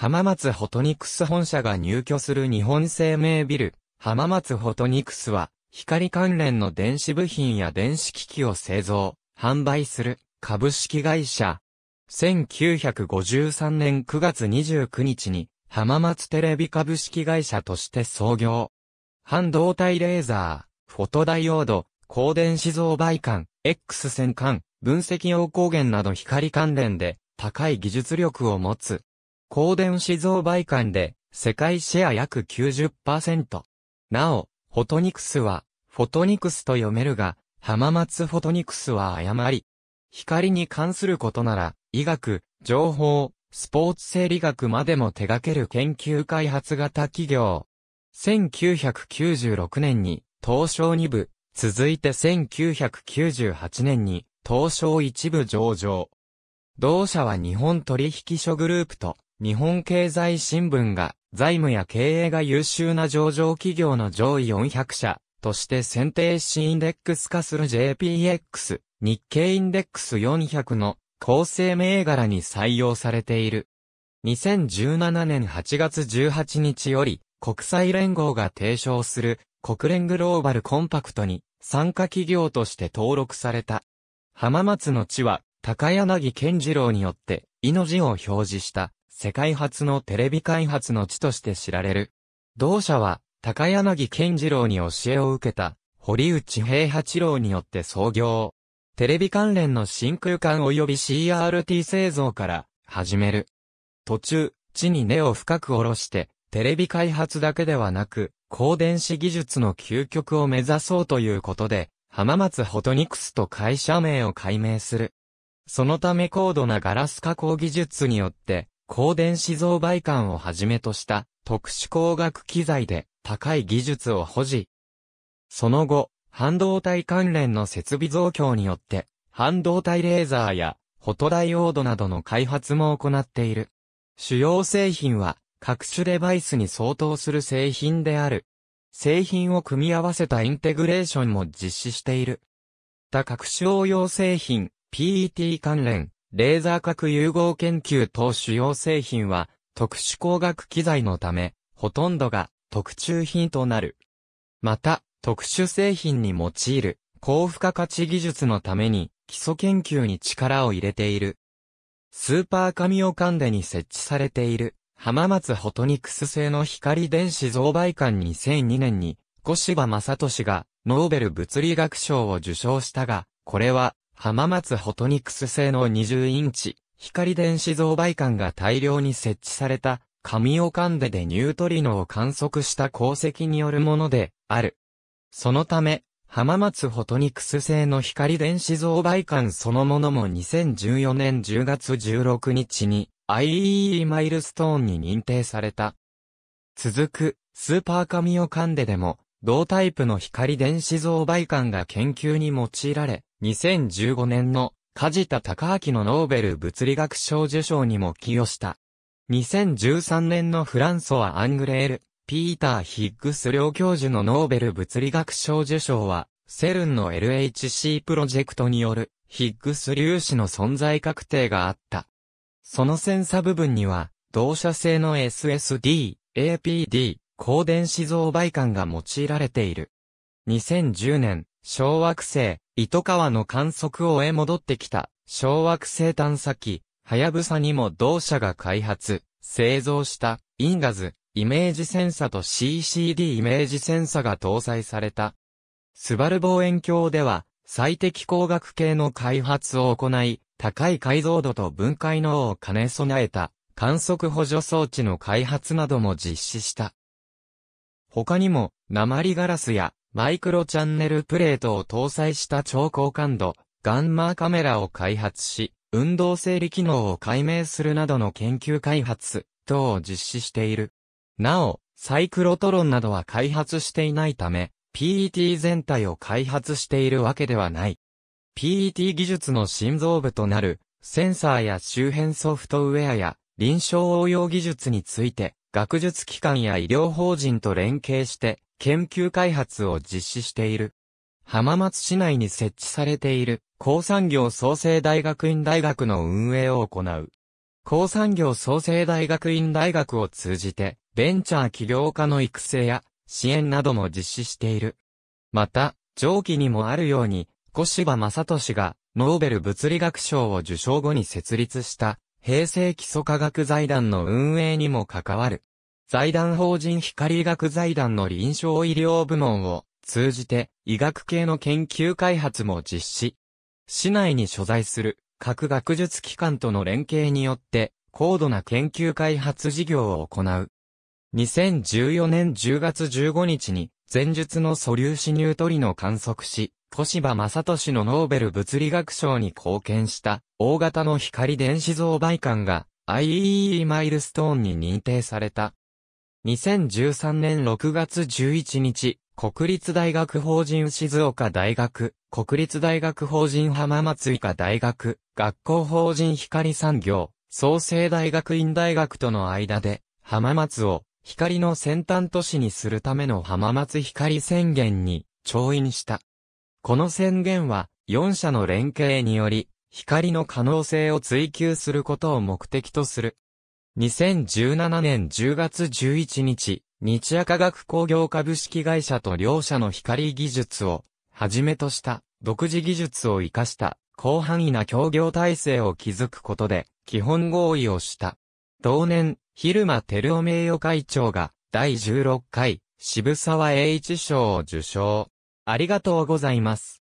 浜松フォトニクス本社が入居する日本生命ビル、浜松フォトニクスは、光関連の電子部品や電子機器を製造、販売する株式会社。1953年9月29日に浜松テレビ株式会社として創業。半導体レーザー、フォトダイオード、光電子像媒管、X 線管、分析用光源など光関連で高い技術力を持つ光電子増売館で世界シェア約90%。なお、フォトニクスは、フォトニクスと読めるが、浜松フォトニクスは誤り。光に関することなら、医学、情報、スポーツ生理学までも手掛ける研究開発型企業。1996年に、東証2部、続いて1998年に、東証1部上場。同社は日本取引所グループと、日本経済新聞が財務や経営が優秀な上場企業の上位400社として選定しインデックス化する JPX、日経インデックス400の構成銘柄に採用されている。2017年8月18日より国際連合が提唱する国連グローバルコンパクトに参加企業として登録された。浜松の地は高柳健次郎によって、命を表示した。世界初のテレビ開発の地として知られる。同社は、高柳健次郎に教えを受けた、堀内平八郎によって創業。テレビ関連の真空管及び CRT 製造から始める。途中、地に根を深く下ろして、テレビ開発だけではなく、光電子技術の究極を目指そうということで、浜松ホトニクスと会社名を改名する。そのため高度なガラス加工技術によって、光電子増媒管をはじめとした特殊工学機材で高い技術を保持。その後、半導体関連の設備増強によって、半導体レーザーやフォトダイオードなどの開発も行っている。主要製品は各種デバイスに相当する製品である。製品を組み合わせたインテグレーションも実施している。他各種応用製品、PET 関連、レーザー核融合研究等主要製品は特殊工学機材のため、ほとんどが特注品となる。また、特殊製品に用いる高付加価値技術のために基礎研究に力を入れている。スーパーカミオカンデに設置されている浜松フォトニクス製の光電子増倍管2002年に小柴正俊がノーベル物理学賞を受賞したが、これは浜松フォトニクス製の20インチ、光電子増倍管が大量に設置された、神カンででニュートリノを観測した功績によるもので、ある。そのため、浜松フォトニクス製の光電子増倍管そのものも2014年10月16日に IEE マイルストーンに認定された。続く、スーパーカミオカンデでも、同タイプの光電子像媒管が研究に用いられ、2015年の梶田隆明のノーベル物理学賞受賞にも寄与した。2013年のフランソワ・アングレール、ピーター・ヒッグス両教授のノーベル物理学賞受賞は、セルンの LHC プロジェクトによるヒッグス粒子の存在確定があった。そのセンサ部分には、同社製の SSD、APD、光電子像媒管が用いられている。2010年、小惑星、糸川の観測を終え戻ってきた、小惑星探査機、はやぶさにも同社が開発、製造した、インガズ、イメージセンサと CCD イメージセンサが搭載された。スバル望遠鏡では、最適光学系の開発を行い、高い解像度と分解能を兼ね備えた、観測補助装置の開発なども実施した。他にも、鉛ガラスや、マイクロチャンネルプレートを搭載した超高感度、ガンマーカメラを開発し、運動整理機能を解明するなどの研究開発等を実施している。なお、サイクロトロンなどは開発していないため、PET 全体を開発しているわけではない。PET 技術の心臓部となる、センサーや周辺ソフトウェアや臨床応用技術について、学術機関や医療法人と連携して、研究開発を実施している。浜松市内に設置されている、高産業創生大学院大学の運営を行う。高産業創生大学院大学を通じて、ベンチャー起業家の育成や支援なども実施している。また、上記にもあるように、小柴正俊がノーベル物理学賞を受賞後に設立した平成基礎科学財団の運営にも関わる。財団法人光医学財団の臨床医療部門を通じて医学系の研究開発も実施。市内に所在する各学術機関との連携によって高度な研究開発事業を行う。2014年10月15日に前述の素粒子ニュートリノ観測し、小柴正俊のノーベル物理学賞に貢献した大型の光電子増倍管が IEEE マイルストーンに認定された。2013年6月11日、国立大学法人静岡大学、国立大学法人浜松医科大学、学校法人光産業、創生大学院大学との間で、浜松を光の先端都市にするための浜松光宣言に調印した。この宣言は、4社の連携により、光の可能性を追求することを目的とする。2017年10月11日、日夜科学工業株式会社と両社の光技術を、はじめとした、独自技術を活かした、広範囲な協業体制を築くことで、基本合意をした。同年、昼間照夫名誉会長が、第16回、渋沢栄一賞を受賞。ありがとうございます。